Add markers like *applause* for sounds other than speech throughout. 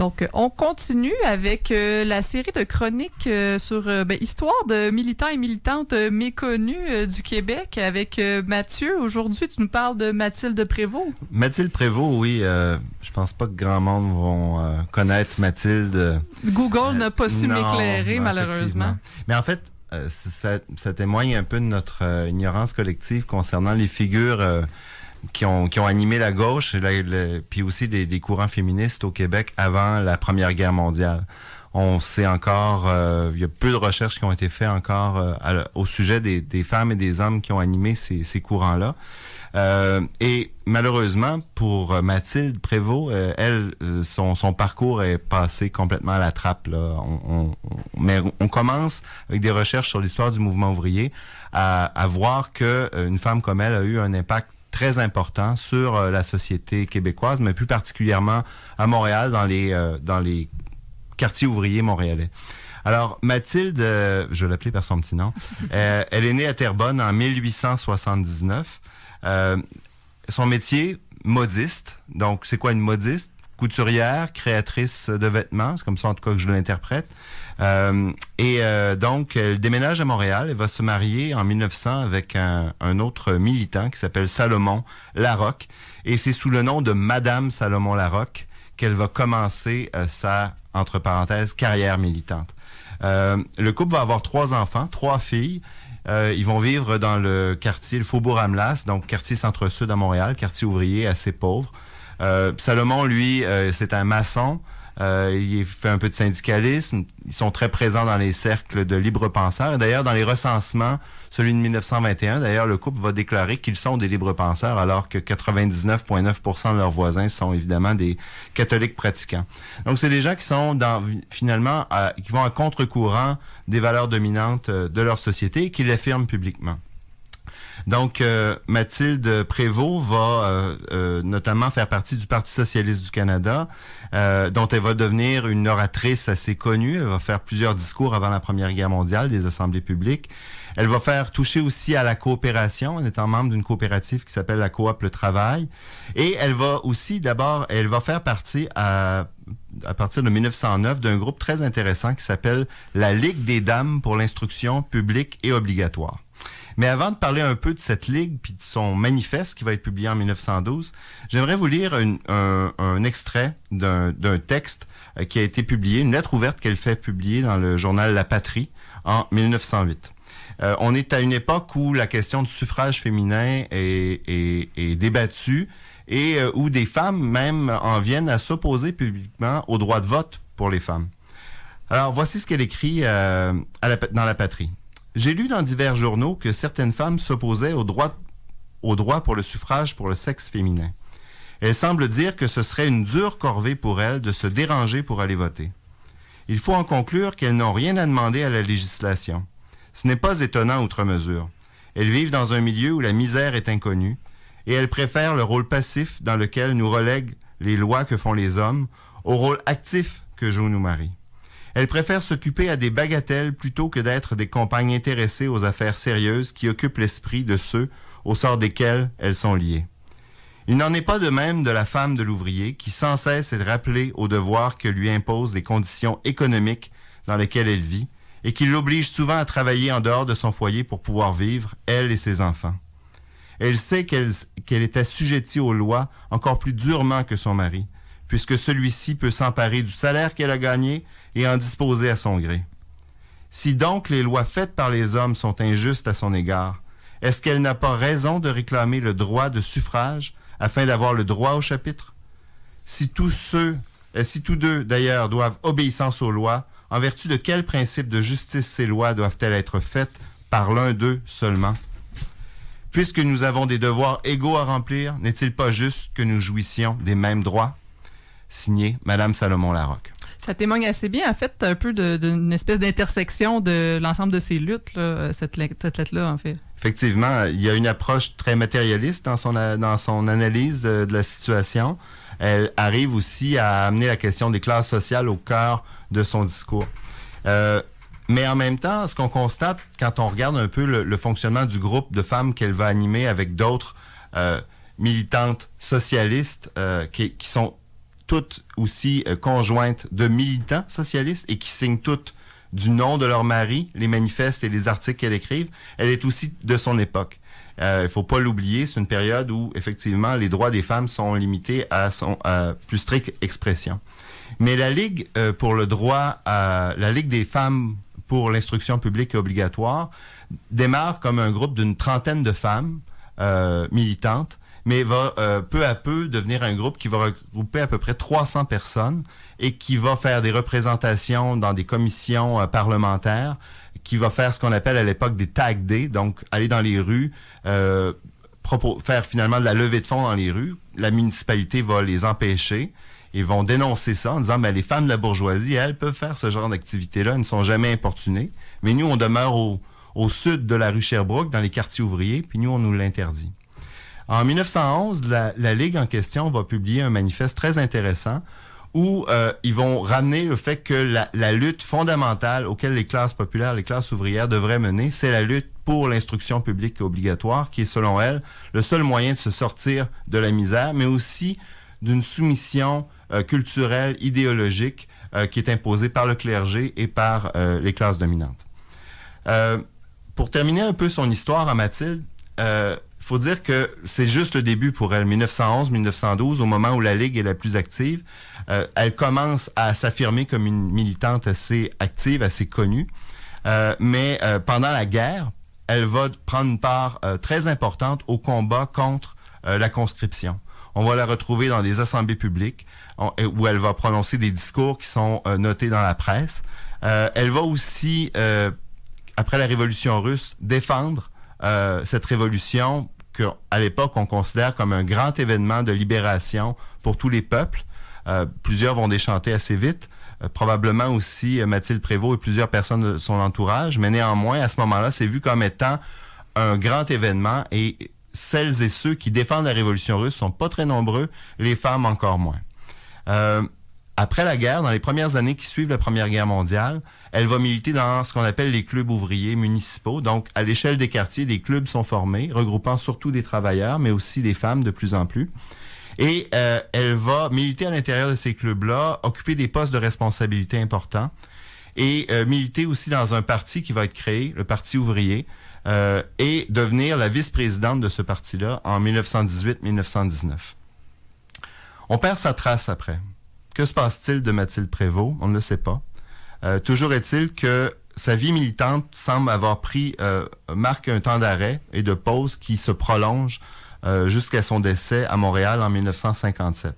Donc, euh, on continue avec euh, la série de chroniques euh, sur ben, histoire de militants et militantes méconnus du Québec avec Mathieu. Aujourd'hui, tu nous parles de Mathilde Prévost. Mathilde Prévost, oui. je pense pas que grand monde vont connaître Mathilde. Google n'a pas su m'éclairer, malheureusement. Mais en fait, ça, témoigne un peu de notre ignorance collective concernant les figures qui ont, ont animé la gauche, et puis aussi des, des, courants féministes au Québec avant la Première Guerre mondiale. On sait encore, euh, il y a peu de recherches qui ont été faites encore euh, au sujet des, des, femmes et des hommes qui ont animé ces, ces courants-là. Euh, et malheureusement, pour euh, Mathilde Prévost, elle, son, son, parcours est passé complètement à la trappe. Là. on, mais on commence avec des recherches sur l'histoire du mouvement ouvrier à, à voir que une femme comme elle a eu un impact très important sur euh, la société québécoise, mais plus particulièrement à Montréal, dans les, euh, dans les quartiers ouvriers montréalais. Alors, Mathilde, euh, je je l'appeler par son petit nom, *laughs* elle est née à Terrebonne en 1879. son métier, modiste. Donc, c'est quoi une modiste? couturière, créatrice de vêtements, c'est comme ça en tout cas que je l'interprète. Euh, et euh, donc, elle déménage à Montréal, elle va se marier en 1900 avec un, autre militant qui s'appelle Salomon Larocque, et c'est sous le nom de Madame Salomon Larocque qu'elle va commencer euh, sa, entre parenthèses, carrière militante. le couple va avoir trois enfants, trois filles. ils vont vivre dans le quartier, le Faubourg Amelas, donc quartier centre-sud à Montréal, quartier ouvrier assez pauvre. Euh, Salomon, lui, euh, c'est un maçon. Euh, il fait un peu de syndicalisme. Ils sont très présents dans les cercles de libres penseurs. D'ailleurs, dans les recensements, celui de 1921, d'ailleurs, le couple va déclarer qu'ils sont des libres penseurs, alors que 99,9% de leurs voisins sont évidemment des catholiques pratiquants. Donc, c'est des gens qui sont finalement, qui vont à contre-courant des valeurs dominantes de leur société et qui l'affirment publiquement. Donc, euh, Mathilde Prévost va euh, euh, notamment faire partie du Parti socialiste du Canada, dont elle va devenir une oratrice assez connue. Elle va faire plusieurs discours avant la Première Guerre mondiale des assemblées publiques. Elle va faire toucher aussi à la coopération en étant membre d'une coopérative qui s'appelle la Coop Le Travail. Et elle va aussi, d'abord, elle va faire partie à à partir de 1909 d'un groupe très intéressant qui s'appelle la Ligue des dames pour l'instruction publique et obligatoire. Mais avant de parler un peu de cette ligue puis de son manifeste qui va être publié en 1912, j'aimerais vous lire un, un, extrait d'un texte euh, qui a été publié, une lettre ouverte qu'elle fait publier dans le journal La Patrie en 1908. Euh, on est à une époque où la question du suffrage féminin est, est, est débattue et euh, où des femmes même en viennent à s'opposer publiquement au droit de vote pour les femmes. Alors voici ce qu'elle écrit euh, à la, dans La Patrie. J'ai lu dans divers journaux que certaines femmes s'opposaient au droit, pour le suffrage pour le sexe féminin. Elles semblent dire que ce serait une dure corvée pour elles de se déranger pour aller voter. Il faut en conclure qu'elles n'ont rien à demander à la législation. Ce n'est pas étonnant outre mesure. Elles vivent dans un milieu où la misère est inconnue, et elles préfèrent le rôle passif dans lequel nous relèguent les lois que font les hommes au rôle actif que jouent nos maris. Elle préfère s'occuper à des bagatelles plutôt que d'être des compagnes intéressées aux affaires sérieuses qui occupent l'esprit de ceux au sort desquels elles sont liées. Il n'en est pas de même de la femme de l'ouvrier qui sans cesse est rappelée au devoir que lui imposent les conditions économiques dans lesquelles elle vit et qui l'oblige souvent à travailler en dehors de son foyer pour pouvoir vivre, elle et ses enfants. Elle sait qu'elle est assujettie aux lois encore plus durement que son mari, puisque celui-ci peut s'emparer du salaire qu'elle a gagné et en disposer à son gré. Si donc les lois faites par les hommes sont injustes à son égard, est-ce qu'elle n'a pas raison de réclamer le droit de suffrage afin d'avoir le droit au chapitre? Si tous ceux, et eh, si tous deux d'ailleurs doivent obéissance aux lois, en vertu de quel principe de justice ces lois doivent-elles être faites par l'un d'eux seulement? Puisque nous avons des devoirs égaux à remplir, n'est-il pas juste que nous jouissions des mêmes droits? signé Madame Salomon Larocque. Ça témoigne assez bien, en fait, un peu d'une espèce d'intersection de l'ensemble de ces luttes, là, euh, cette, lettre là en fait. Effectivement, il y a une approche très matérialiste dans son, dans son analyse euh, de la situation. Elle arrive aussi à amener la question des classes sociales au cœur de son discours. Euh, mais en même temps, ce qu'on constate quand on regarde un peu le, fonctionnement du groupe de femmes qu'elle va animer avec d'autres militantes socialistes qui, qui, sont toutes aussi euh, conjointes de militants socialistes et qui signent toutes du nom de leur mari les manifestes et les articles qu'elle écrivent. Elle est aussi de son époque. Euh, il ne faut pas l'oublier, c'est une période où effectivement les droits des femmes sont limités à son plus stricte expression. Mais la Ligue euh, pour le droit la Ligue des femmes pour l'instruction publique obligatoire démarre comme un groupe d'une trentaine de femmes militantes mais va euh, peu à peu devenir un groupe qui va regrouper à peu près 300 personnes et qui va faire des représentations dans des commissions euh, parlementaires, qui va faire ce qu'on appelle à l'époque des tag days, donc aller dans les rues, euh, faire finalement de la levée de fonds dans les rues. La municipalité va les empêcher. Ils vont dénoncer ça en disant, mais ben, les femmes de la bourgeoisie, elles peuvent faire ce genre d'activité-là, elles ne sont jamais importunées. Mais nous, on demeure au, au sud de la rue Sherbrooke, dans les quartiers ouvriers, puis nous, on nous l'interdit. En 1911, la, Ligue en question va publier un manifeste très intéressant où euh, ils vont ramener le fait que la, lutte fondamentale auquel les classes populaires, les classes ouvrières devraient mener, c'est la lutte pour l'instruction publique obligatoire, qui est selon elle le seul moyen de se sortir de la misère, mais aussi d'une soumission euh, culturelle, idéologique, euh, qui est imposée par le clergé et par les classes dominantes. pour terminer un peu son histoire à Mathilde, faut dire que c'est juste le début pour elle. 1911, 1912, au moment où la Ligue est la plus active, euh, elle commence à s'affirmer comme une militante assez active, assez connue. Euh, mais euh, pendant la guerre, elle va prendre une part très importante au combat contre la conscription. On va la retrouver dans des assemblées publiques où elle va prononcer des discours qui sont notés dans la presse. elle va aussi, après la révolution russe, défendre euh, cette révolution qu'à l'époque on considère comme un grand événement de libération pour tous les peuples. Euh, plusieurs vont déchanter assez vite, euh, probablement aussi Mathilde Prévost et plusieurs personnes de son entourage, mais néanmoins, à ce moment-là, c'est vu comme étant un grand événement et celles et ceux qui défendent la révolution russe sont pas très nombreux, les femmes encore moins. Après la guerre, dans les premières années qui suivent la Première Guerre mondiale, elle va militer dans ce qu'on appelle les clubs ouvriers municipaux. Donc, à l'échelle des quartiers, des clubs sont formés, regroupant surtout des travailleurs, mais aussi des femmes de plus en plus. Et euh, elle va militer à l'intérieur de ces clubs-là, occuper des postes de responsabilité importants et euh, militer aussi dans un parti qui va être créé, le Parti ouvrier, euh, et devenir la vice-présidente de ce parti-là en 1918-1919. On perd sa trace après. Que se passe-t-il de Mathilde Prévost? On ne le sait pas. Euh, toujours est-il que sa vie militante semble avoir pris, euh, marque un temps d'arrêt et de pause qui se prolonge euh, jusqu'à son décès à Montréal en 1957.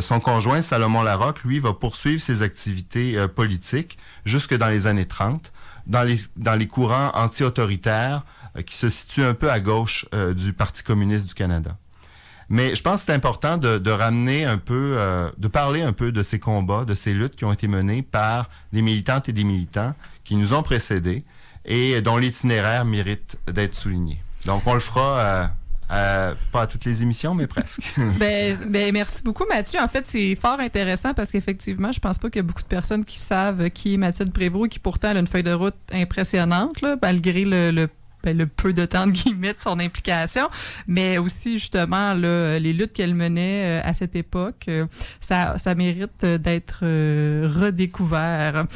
son conjoint, Salomon Larocque, lui, va poursuivre ses activités politiques jusque dans les années 30, dans les, dans les courants anti-autoritaires qui se situent un peu à gauche du Parti communiste du Canada. Mais je pense que c'est important de, ramener un peu, euh, de parler un peu de ces combats, de ces luttes qui ont été menées par des militantes et des militants qui nous ont précédés et dont l'itinéraire mérite d'être souligné. Donc, on le fera. Euh, pas à toutes les émissions, mais presque. *laughs* Ben, ben, merci beaucoup, Mathieu. En fait, c'est fort intéressant parce qu'effectivement, je pense pas qu'il y a beaucoup de personnes qui savent qui est Mathieu de Prévost, qui pourtant a une feuille de route impressionnante, là, malgré le, le ben, le peu de temps de *laughs* guillemets de son implication, mais aussi justement les luttes qu'elle menait euh, à cette époque, euh, ça, ça mérite euh, d'être redécouvert.